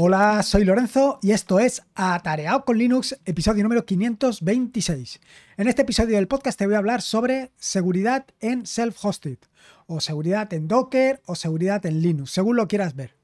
Hola, soy Lorenzo y esto es Atareado con Linux, episodio número 526. En este episodio del podcast te voy a hablar sobre seguridad en self-hosted, o seguridad en Docker, o seguridad en Linux, según lo quieras ver.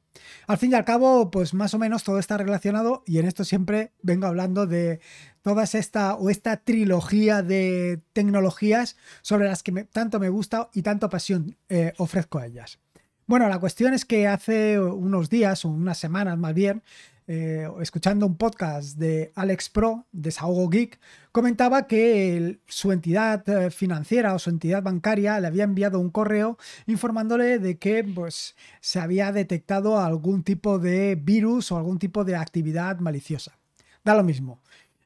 Al fin y al cabo, pues más o menos todo está relacionado y en esto siempre vengo hablando de toda esta o esta trilogía de tecnologías sobre las que tanto me gusta y tanto pasión eh, ofrezco a ellas. Bueno, la cuestión es que hace unos días o unas semanas más bien, eh, escuchando un podcast de Alex Pro, de Desahogo Geek, comentaba que su entidad eh, financiera o su entidad bancaria le había enviado un correo informándole de que pues, se había detectado algún tipo de virus o algún tipo de actividad maliciosa. Da lo mismo.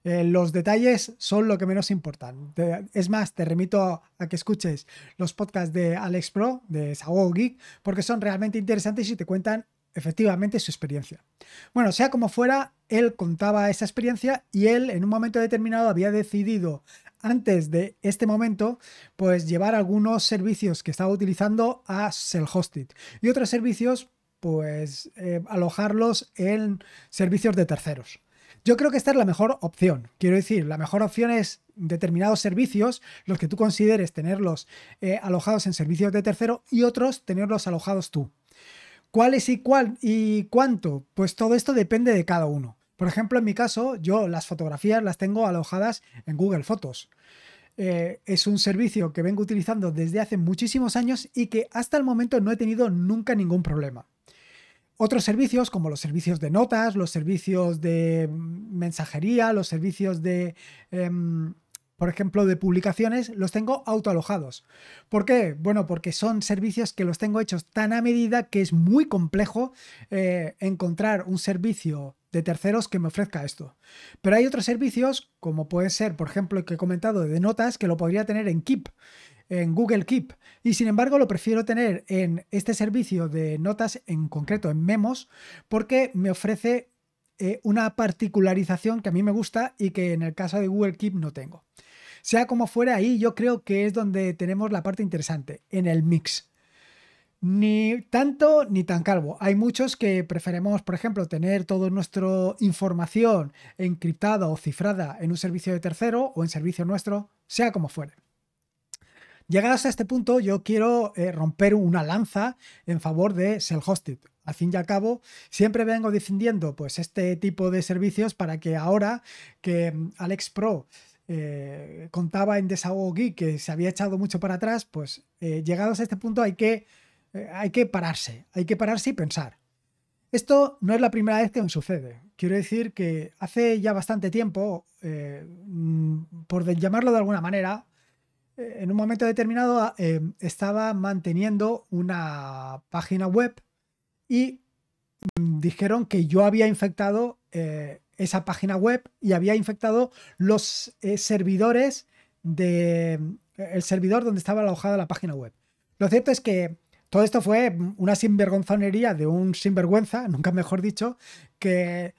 Eh, los detalles son lo que menos importan. es más, te remito a, que escuches los podcasts de Alex Pro, de Sago Geek, porque son realmente interesantes y te cuentan efectivamente su experiencia. Bueno, sea como fuera, él contaba esa experiencia y él en un momento determinado había decidido antes de este momento, pues llevar algunos servicios que estaba utilizando a self y otros servicios, pues eh, alojarlos en servicios de terceros. Yo creo que esta es la mejor opción. Quiero decir, la mejor opción es determinados servicios, los que tú consideres tenerlos eh, alojados en servicios de tercero y otros tenerlos alojados tú. ¿Cuál es y cuál y cuánto? Pues todo esto depende de cada uno. Por ejemplo, en mi caso, yo las fotografías las tengo alojadas en Google Fotos. Eh, es un servicio que vengo utilizando desde hace muchísimos años y que hasta el momento no he tenido nunca ningún problema. Otros servicios, como los servicios de notas, los servicios de mensajería, los servicios de, em, por ejemplo, de publicaciones, los tengo autoalojados. ¿Por qué? Bueno, porque son servicios que los tengo hechos tan a medida que es muy complejo eh, encontrar un servicio de terceros que me ofrezca esto. Pero hay otros servicios, como puede ser, por ejemplo, el que he comentado de notas, que lo podría tener en Keep en Google Keep. Y sin embargo, lo prefiero tener en este servicio de notas, en concreto en Memos, porque me ofrece eh, una particularización que a mí me gusta y que en el caso de Google Keep no tengo. Sea como fuera, ahí yo creo que es donde tenemos la parte interesante, en el mix. Ni tanto ni tan calvo. Hay muchos que preferimos, por ejemplo, tener toda nuestra información encriptada o cifrada en un servicio de tercero o en servicio nuestro, sea como fuere. Llegados a este punto, yo quiero eh, romper una lanza en favor de self-hosted. Al fin y al cabo, siempre vengo defendiendo pues, este tipo de servicios para que ahora que mm, Alex Pro eh, contaba en Desahogo Geek que se había echado mucho para atrás, pues eh, llegados a este punto hay que, hay que pararse, hay que pararse y pensar. Esto no es la primera vez que me sucede. Quiero decir que hace ya bastante tiempo, mm, por llamarlo de alguna manera, en un momento determinado ah, em, estaba manteniendo una página web y mm, dijeron que yo había infectado eh, esa página web y había infectado los eh, servidores del mm, el servidor donde estaba alojada la página web. Lo cierto es que todo esto fue mm, una sinvergonzonería de un sinvergüenza, nunca mejor dicho, que eh,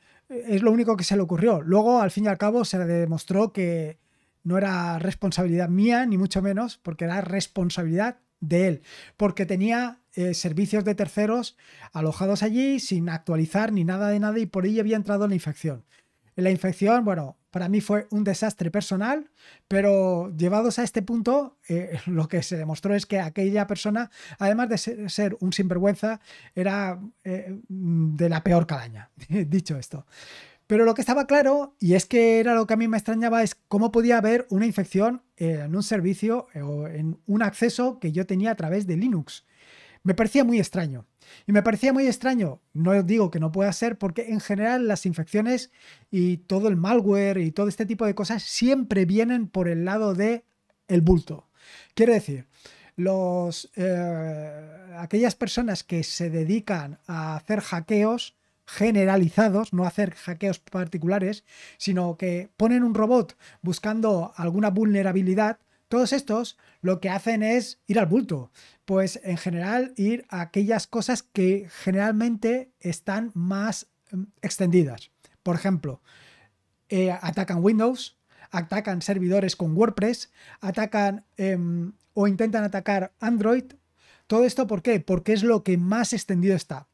es lo único que se le ocurrió. Luego, al fin y al cabo, se demostró que no era responsabilidad mía, ni mucho menos, porque era responsabilidad de él, porque tenía eh, servicios de terceros alojados allí sin actualizar ni nada de nada y por ello había entrado en la infección. la infección, bueno, para mí fue un desastre personal, pero llevados a este punto, eh, lo que se demostró es que aquella persona, además de ser, un sinvergüenza, era eh, de la peor calaña, dicho esto. Pero lo que estaba claro, y es que era lo que a mí me extrañaba, es cómo podía haber una infección eh, en un servicio eh, o en un acceso que yo tenía a través de Linux. Me parecía muy extraño. Y me parecía muy extraño, no digo que no pueda ser, porque en general las infecciones y todo el malware y todo este tipo de cosas siempre vienen por el lado de el bulto. Quiero decir, los, eh, aquellas personas que se dedican a hacer hackeos generalizados, no hacer hackeos particulares, sino que ponen un robot buscando alguna vulnerabilidad, todos estos lo que hacen es ir al bulto, pues en general ir a aquellas cosas que generalmente están más mm, extendidas. Por ejemplo, eh, atacan Windows, atacan servidores con WordPress, atacan em, o intentan atacar Android. Todo esto, ¿por qué? Porque es lo que más extendido está.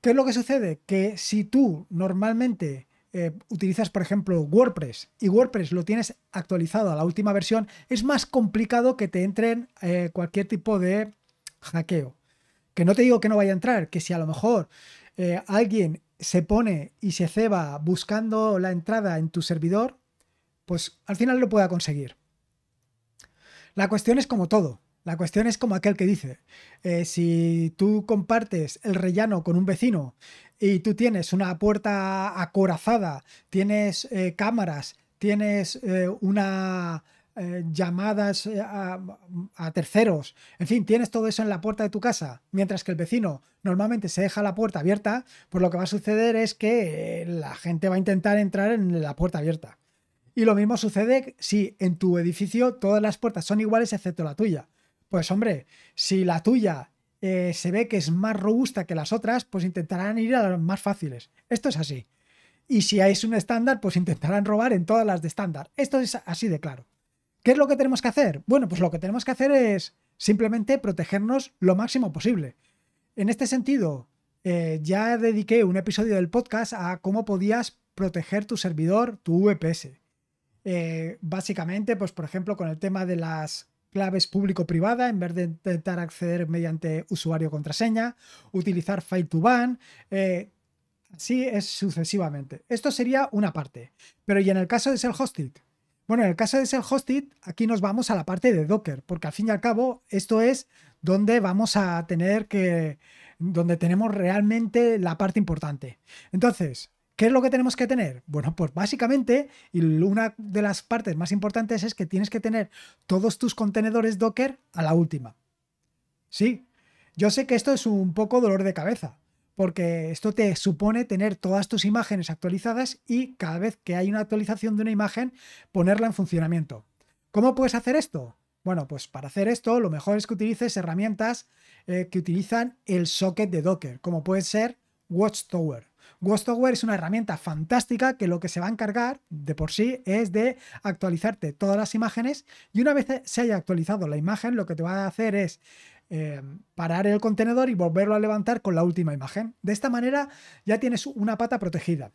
¿Qué es lo que sucede? Que si tú normalmente eh, utilizas, por ejemplo, WordPress y WordPress lo tienes actualizado a la última versión, es más complicado que te entren eh, cualquier tipo de hackeo. Que no te digo que no vaya a entrar, que si a lo mejor eh, alguien se pone y se ceba buscando la entrada en tu servidor, pues al final lo pueda conseguir. La cuestión es como todo. La cuestión es como aquel que dice, eh, si tú compartes el rellano con un vecino y tú tienes una puerta acorazada, tienes eh, cámaras, tienes eh, una... llamadas a, a, terceros, en fin, tienes todo eso en la puerta de tu casa, mientras que el vecino normalmente se deja la puerta abierta, pues lo que va a suceder es que la gente va a intentar entrar en la puerta abierta. Y lo mismo sucede si en tu edificio todas las puertas son iguales excepto la tuya. Pues hombre, si la tuya eh, se ve que es más robusta que las otras, pues intentarán ir a las más fáciles. Esto es así. Y si hay un estándar, pues intentarán robar en todas las de estándar. Esto es así de claro. ¿Qué es lo que tenemos que hacer? Bueno, pues lo que tenemos que hacer es simplemente protegernos lo máximo posible. En este sentido, eh, ya dediqué un episodio del podcast a cómo podías proteger tu servidor, tu VPS. Eh, básicamente, pues por ejemplo, con el tema de las claves público-privada en vez de intentar acceder mediante usuario-contraseña, utilizar file to ban, eh, así es sucesivamente. Esto sería una parte. Pero ¿y en el caso de ser hosted Bueno, en el caso de ser hosted aquí nos vamos a la parte de Docker, porque al fin y al cabo esto es donde vamos a tener que, donde tenemos realmente la parte importante. Entonces, ¿Qué es lo que tenemos que tener? Bueno, pues básicamente, y una de las partes más importantes es que tienes que tener todos tus contenedores Docker a la última. Sí, yo sé que esto es un poco dolor de cabeza, porque esto te supone tener todas tus imágenes actualizadas y cada vez que hay una actualización de una imagen, ponerla en funcionamiento. ¿Cómo puedes hacer esto? Bueno, pues para hacer esto, lo mejor es que utilices herramientas eh, que utilizan el socket de Docker, como puede ser Watchtower. Watchtower es una herramienta fantástica que lo que se va a encargar de por sí es de actualizarte todas las imágenes y una vez se haya actualizado la imagen lo que te va a hacer es eh, parar el contenedor y volverlo a levantar con la última imagen. De esta manera ya tienes una pata protegida.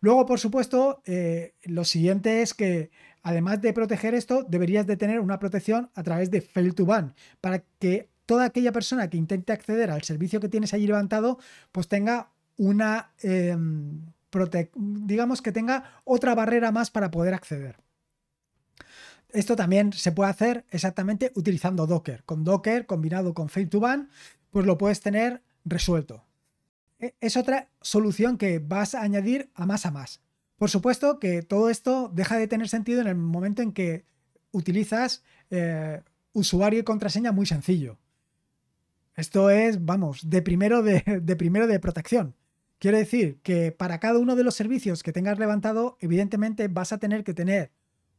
Luego, por supuesto, eh, lo siguiente es que además de proteger esto, deberías de tener una protección a través de Fail to Ban para que toda aquella persona que intente acceder al servicio que tienes allí levantado, pues tenga una, em, digamos que tenga otra barrera más para poder acceder. Esto también se puede hacer exactamente utilizando Docker. Con Docker combinado con fail to ban pues lo puedes tener resuelto. E, es otra solución que vas a añadir a más a más. Por supuesto que todo esto deja de tener sentido en el momento en que utilizas eh, usuario y contraseña muy sencillo. Esto es, vamos, de primero de, primero de protección. Quiero decir que para cada uno de los servicios que tengas levantado, evidentemente vas a tener que tener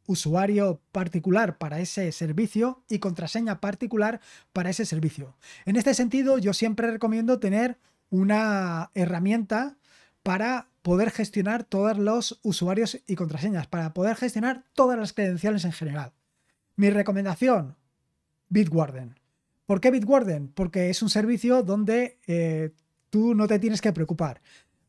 usuario particular para ese servicio y contraseña particular para ese servicio. En este sentido, yo siempre recomiendo tener una herramienta para poder gestionar todos los usuarios y contraseñas, para poder gestionar todas las credenciales en general. Mi recomendación, Bitwarden. ¿Por qué Bitwarden? Porque es un servicio donde eh, tú no te tienes que preocupar.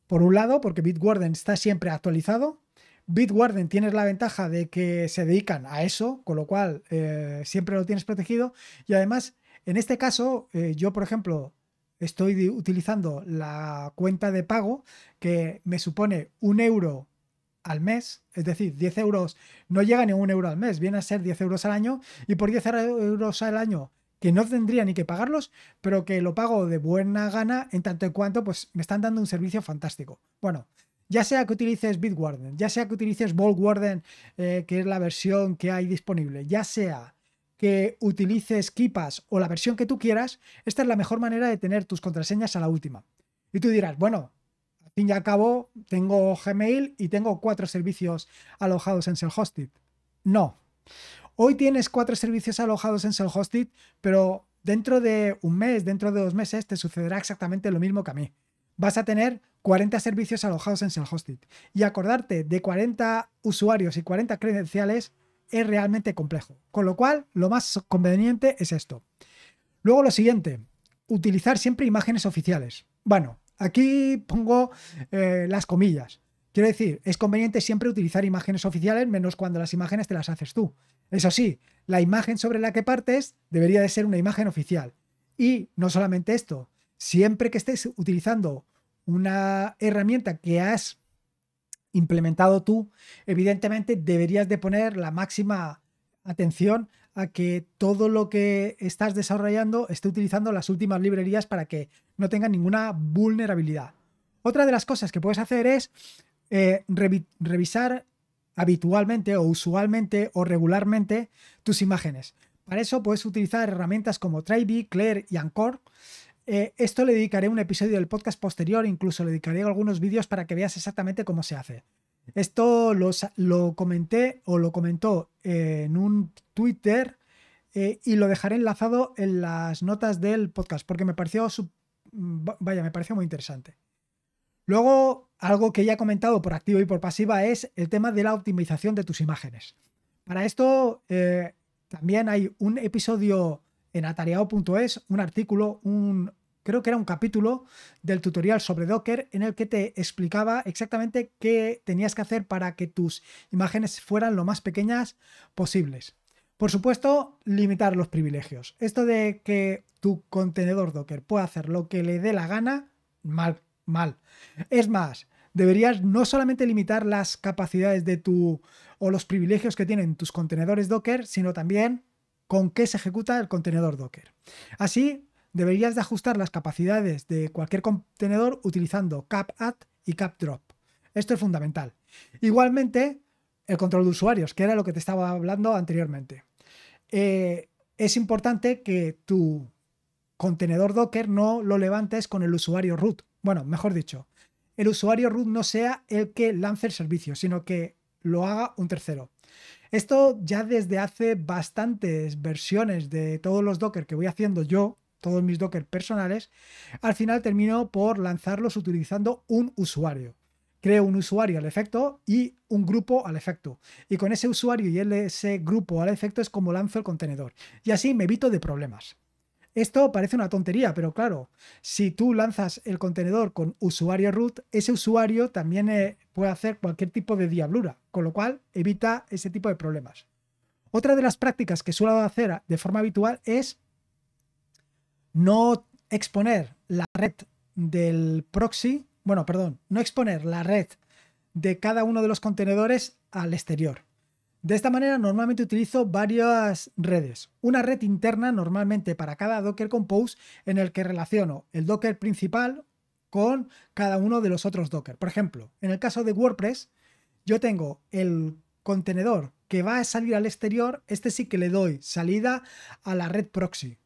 Por un lado, porque Bitwarden está siempre actualizado. Bitwarden tienes la ventaja de que se dedican a eso, con lo cual eh, siempre lo tienes protegido. Y además, en este caso, eh, yo, por ejemplo, estoy utilizando la cuenta de pago que me supone un euro al mes, es decir, 10 euros, no llega ni un euro al mes, viene a ser 10 euros al año y por 10 euros al año que no tendría ni que pagarlos, pero que lo pago de buena gana en tanto en cuanto pues me están dando un servicio fantástico. Bueno, ya sea que utilices Bitwarden, ya sea que utilices Ballwarden, eh, que es la versión que hay disponible, ya sea que utilices Kipas o la versión que tú quieras, esta es la mejor manera de tener tus contraseñas a la última. Y tú dirás, bueno, al fin y al cabo tengo Gmail y tengo cuatro servicios alojados en Self-Hosted. No. Hoy tienes cuatro servicios alojados en Self-Hosted, pero dentro de un mes, dentro de dos meses, te sucederá exactamente lo mismo que a mí. Vas a tener 40 servicios alojados en Self-Hosted. Y acordarte de 40 usuarios y 40 credenciales es realmente complejo. Con lo cual, lo más conveniente es esto. Luego lo siguiente, utilizar siempre imágenes oficiales. Bueno, aquí pongo eh, las comillas. Quiero decir, es conveniente siempre utilizar imágenes oficiales menos cuando las imágenes te las haces tú. Eso sí, la imagen sobre la que partes debería de ser una imagen oficial. Y no solamente esto, siempre que estés utilizando una herramienta que has implementado tú, evidentemente deberías de poner la máxima atención a que todo lo que estás desarrollando esté utilizando las últimas librerías para que no tenga ninguna vulnerabilidad. Otra de las cosas que puedes hacer es eh, revisar habitualmente o usualmente o regularmente tus imágenes. Para eso puedes utilizar herramientas como Trivy, Claire y Anchor. Eh, esto le dedicaré un episodio del podcast posterior, incluso le dedicaré algunos vídeos para que veas exactamente cómo se hace. Esto lo comenté o lo comentó eh, en un Twitter y lo dejaré enlazado en las notas del podcast porque me pareció, vaya, me pareció muy interesante. Luego, algo que ya he comentado por activo y por pasiva es el tema de la optimización de tus imágenes. Para esto eh, también hay un episodio en atareado.es, un artículo, un, creo que era un capítulo del tutorial sobre Docker en el que te explicaba exactamente qué tenías que hacer para que tus imágenes fueran lo más pequeñas posibles. Por supuesto, limitar los privilegios. Esto de que tu contenedor Docker pueda hacer lo que le dé la gana, mal mal. Es más, deberías no solamente limitar las capacidades de tu o los privilegios que tienen tus contenedores Docker, sino también con qué se ejecuta el contenedor Docker. Así, deberías de ajustar las capacidades de cualquier contenedor utilizando cap y cap-drop. Esto es fundamental. Igualmente, el control de usuarios, que era lo que te estaba hablando anteriormente. Eh, es importante que tu contenedor Docker no lo levantes con el usuario root, bueno, mejor dicho, el usuario root no sea el que lance el servicio, sino que lo haga un tercero. Esto ya desde hace bastantes versiones de todos los Docker que voy haciendo yo, todos mis Docker personales, al final termino por lanzarlos utilizando un usuario. Creo un usuario al efecto y un grupo al efecto. Y con ese usuario y ese grupo al efecto es como lanzo el contenedor. Y así me evito de problemas. Esto parece una tontería, pero claro, si tú lanzas el contenedor con usuario root, ese usuario también eh, puede hacer cualquier tipo de diablura, con lo cual evita ese tipo de problemas. Otra de las prácticas que suelo hacer ah, de forma habitual es no exponer la red del proxy, bueno, perdón, no exponer la red de cada uno de los contenedores al exterior. De esta manera normalmente utilizo varias redes. Una red interna normalmente para cada Docker Compose en el que relaciono el Docker principal con cada uno de los otros Docker. Por ejemplo, en el caso de WordPress, yo tengo el contenedor que va a salir al exterior, este sí que le doy salida a la red proxy.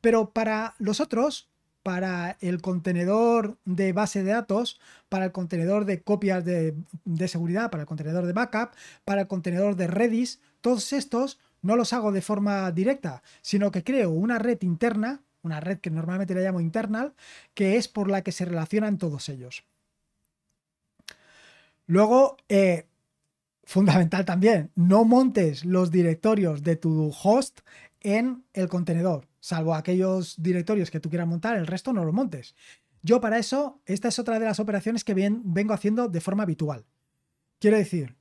Pero para los otros, para el contenedor de base de datos, para el contenedor de copias de, seguridad, para el contenedor de backup, para el contenedor de Redis, todos estos no los hago de forma directa, sino que creo una red interna, una red que normalmente la llamo internal, que es por la que se relacionan todos ellos. Luego, eh, fundamental también, no montes los directorios de tu host en el contenedor, salvo aquellos directorios que tú quieras montar, el resto no lo montes. Yo para eso, esta es otra de las operaciones que vengo haciendo de forma habitual. Quiero decir,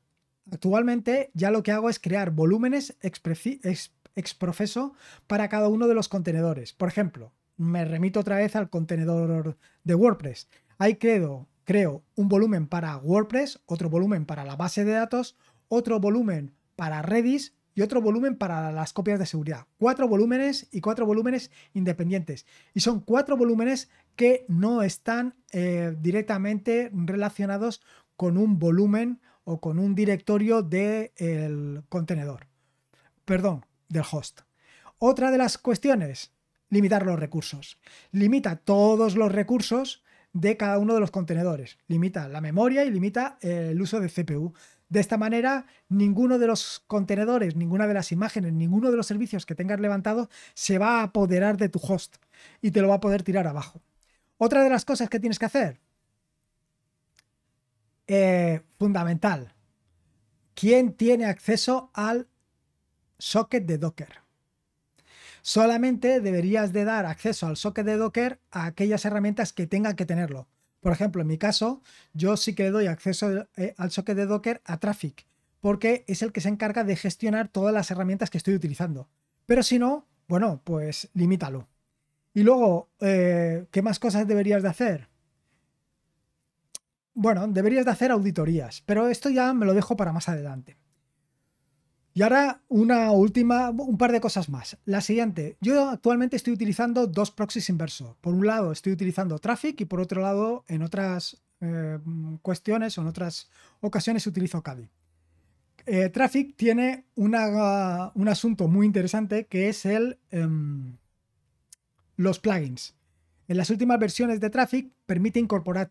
actualmente ya lo que hago es crear volúmenes exprofeso para cada uno de los contenedores. Por ejemplo, me remito otra vez al contenedor de WordPress. Ahí creo, creo un volumen para WordPress, otro volumen para la base de datos, otro volumen para Redis y otro volumen para las copias de seguridad. Cuatro volúmenes y cuatro volúmenes independientes. Y son cuatro volúmenes que no están eh, directamente relacionados con un volumen o con un directorio del de contenedor. Perdón, del host. Otra de las cuestiones, limitar los recursos. Limita todos los recursos de cada uno de los contenedores. Limita la memoria y limita eh, el uso de CPU. De esta manera, ninguno de los contenedores, ninguna de las imágenes, ninguno de los servicios que tengas levantado, se va a apoderar de tu host y te lo va a poder tirar abajo. Otra de las cosas que tienes que hacer, eh, fundamental, ¿quién tiene acceso al socket de Docker? Solamente deberías de dar acceso al socket de Docker a aquellas herramientas que tengan que tenerlo. Por ejemplo, en mi caso, yo sí que le doy acceso eh, al socket de Docker a Traffic, porque es el que se encarga de gestionar todas las herramientas que estoy utilizando. Pero si no, bueno, pues limítalo. Y luego, eh, ¿qué más cosas deberías de hacer? Bueno, deberías de hacer auditorías, pero esto ya me lo dejo para más adelante. Y ahora una última, un par de cosas más. La siguiente, yo actualmente estoy utilizando dos proxies inversos. Por un lado estoy utilizando Traffic y por otro lado en otras eh, cuestiones o en otras ocasiones utilizo Caddy. Eh, traffic tiene un asunto muy interesante que es el, em, los plugins. En las últimas versiones de Traffic permite incorporar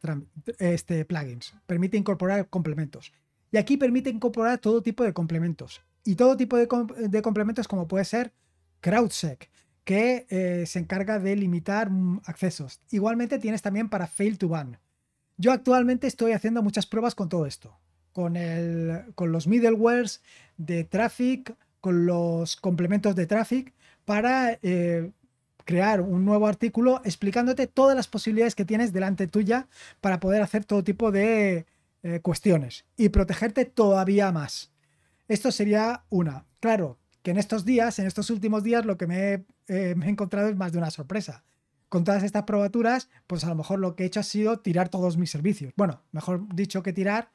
este, plugins, permite incorporar complementos. Y aquí permite incorporar todo tipo de complementos y todo tipo de, complementos como puede ser CrowdSec, que eh, se encarga de limitar mm, accesos. Igualmente tienes también para Fail to Ban. Yo actualmente estoy haciendo muchas pruebas con todo esto, con, con los middlewares de traffic, con los complementos de traffic, para eh, crear un nuevo artículo explicándote todas las posibilidades que tienes delante tuya para poder hacer todo tipo de eh, cuestiones y protegerte todavía más. Esto sería una. Claro, que en estos días, en estos últimos días, lo que eh, me, he encontrado es más de una sorpresa. Con todas estas probaturas, pues a lo mejor lo que he hecho ha sido tirar todos mis servicios. Bueno, mejor dicho que tirar,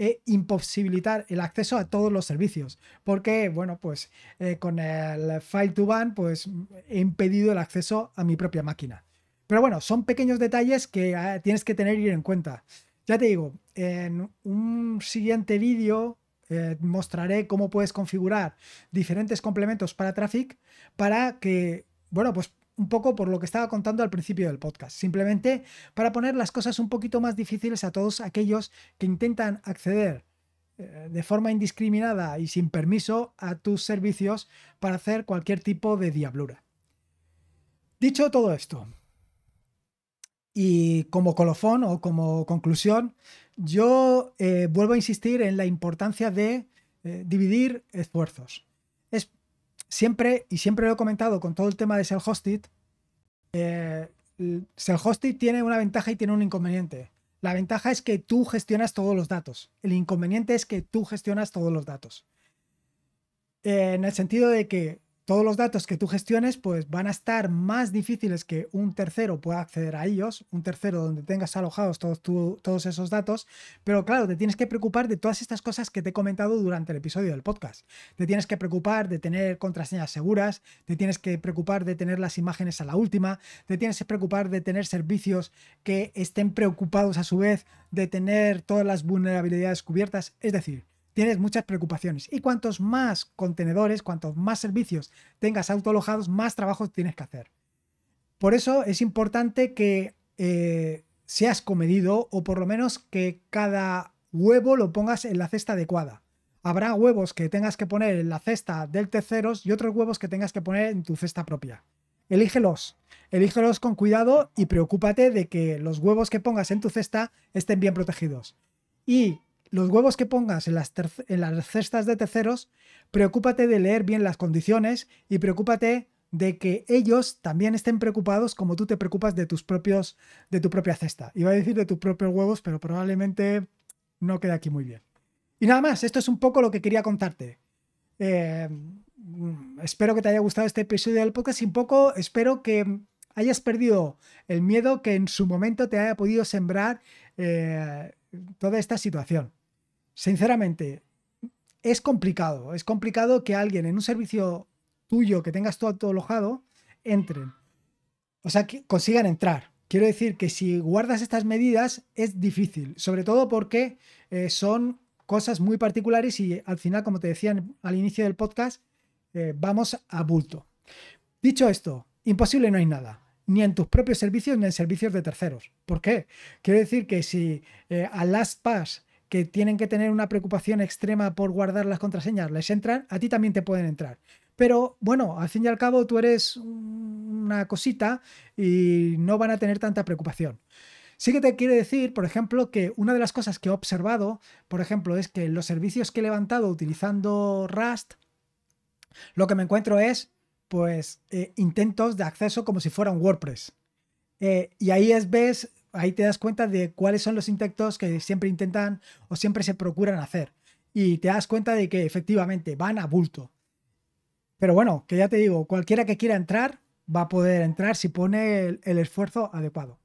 e imposibilitar el acceso a todos los servicios. Porque, bueno, pues eh, con el file to ban, pues he impedido el acceso a mi propia máquina. Pero bueno, son pequeños detalles que eh, tienes que tener en cuenta. Ya te digo, en un siguiente vídeo eh, mostraré cómo puedes configurar diferentes complementos para Traffic para que, bueno, pues un poco por lo que estaba contando al principio del podcast, simplemente para poner las cosas un poquito más difíciles a todos aquellos que intentan acceder eh, de forma indiscriminada y sin permiso a tus servicios para hacer cualquier tipo de diablura. Dicho todo esto, y como colofón o como conclusión, yo eh, vuelvo a insistir en la importancia de eh, dividir esfuerzos. Es siempre, y siempre lo he comentado con todo el tema de self-hosted, eh, self-hosted tiene una ventaja y tiene un inconveniente. La ventaja es que tú gestionas todos los datos. El inconveniente es que tú gestionas todos los datos. Eh, en el sentido de que todos los datos que tú gestiones pues van a estar más difíciles que un tercero pueda acceder a ellos, un tercero donde tengas alojados todos, todos esos datos, pero claro, te tienes que preocupar de todas estas cosas que te he comentado durante el episodio del podcast. Te tienes que preocupar de tener contraseñas seguras, te tienes que preocupar de tener las imágenes a la última, te tienes que preocupar de tener servicios que estén preocupados a su vez de tener todas las vulnerabilidades cubiertas, es decir, tienes muchas preocupaciones. Y cuantos más contenedores, cuantos más servicios tengas autoalojados, más trabajo tienes que hacer. Por eso es importante que eh, seas comedido o por lo menos que cada huevo lo pongas en la cesta adecuada. Habrá huevos que tengas que poner en la cesta del terceros y otros huevos que tengas que poner en tu cesta propia. Elígelos, elígelos con cuidado y preocúpate de que los huevos que pongas en tu cesta estén bien protegidos. Y los huevos que pongas en las, cestas de terceros, preocúpate de leer bien las condiciones y preocúpate de que ellos también estén preocupados como tú te preocupas de tus propios de tu propia cesta. Iba a decir de tus propios huevos, pero probablemente no quede aquí muy bien. Y nada más, esto es un poco lo que quería contarte. Eh, mm, espero que te haya gustado este episodio del podcast y un poco espero que hayas perdido el miedo que en su momento te haya podido sembrar eh, toda esta situación sinceramente, es complicado. Es complicado que alguien en un servicio tuyo que tengas todo alojado, entren. O sea, que consigan entrar. Quiero decir que si guardas estas medidas es difícil, sobre todo porque eh, son cosas muy particulares y al final, como te decía al inicio del podcast, eh, vamos a bulto. Dicho esto, imposible no hay nada, ni en tus propios servicios ni en servicios de terceros. ¿Por qué? Quiero decir que si eh, a LastPass que tienen que tener una preocupación extrema por guardar las contraseñas, les entran, a ti también te pueden entrar. Pero bueno, al fin y al cabo tú eres una cosita y no van a tener tanta preocupación. Sí que te quiere decir, por ejemplo, que una de las cosas que he observado, por ejemplo, es que los servicios que he levantado utilizando Rust, lo que me encuentro es, pues, eh, intentos de acceso como si fuera un WordPress. Eh, y ahí es, ves ahí te das cuenta de cuáles son los intentos que siempre intentan o siempre se procuran hacer. Y te das cuenta de que efectivamente van a bulto. Pero bueno, que ya te digo, cualquiera que quiera entrar va a poder entrar si pone el, esfuerzo adecuado.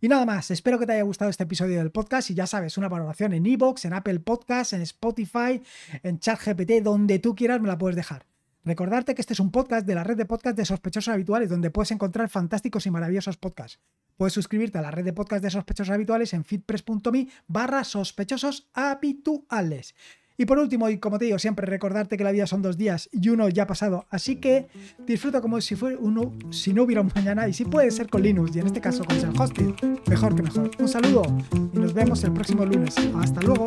Y nada más, espero que te haya gustado este episodio del podcast y ya sabes, una valoración en iVoox, en Apple Podcasts, en Spotify, en ChatGPT, donde tú quieras me la puedes dejar. Recordarte que este es un podcast de la red de podcast de sospechosos habituales, donde puedes encontrar fantásticos y maravillosos podcasts. Puedes suscribirte a la red de podcast de sospechosos habituales en fitpress.me barra sospechosos habituales. Y por último, y como te digo siempre, recordarte que la vida son dos días y uno ya ha pasado, así que disfruta como si fuera uno, si no hubiera un mañana y si puede ser con Linux y en este caso con el hosting mejor que mejor. Un saludo y nos vemos el próximo lunes. Hasta luego.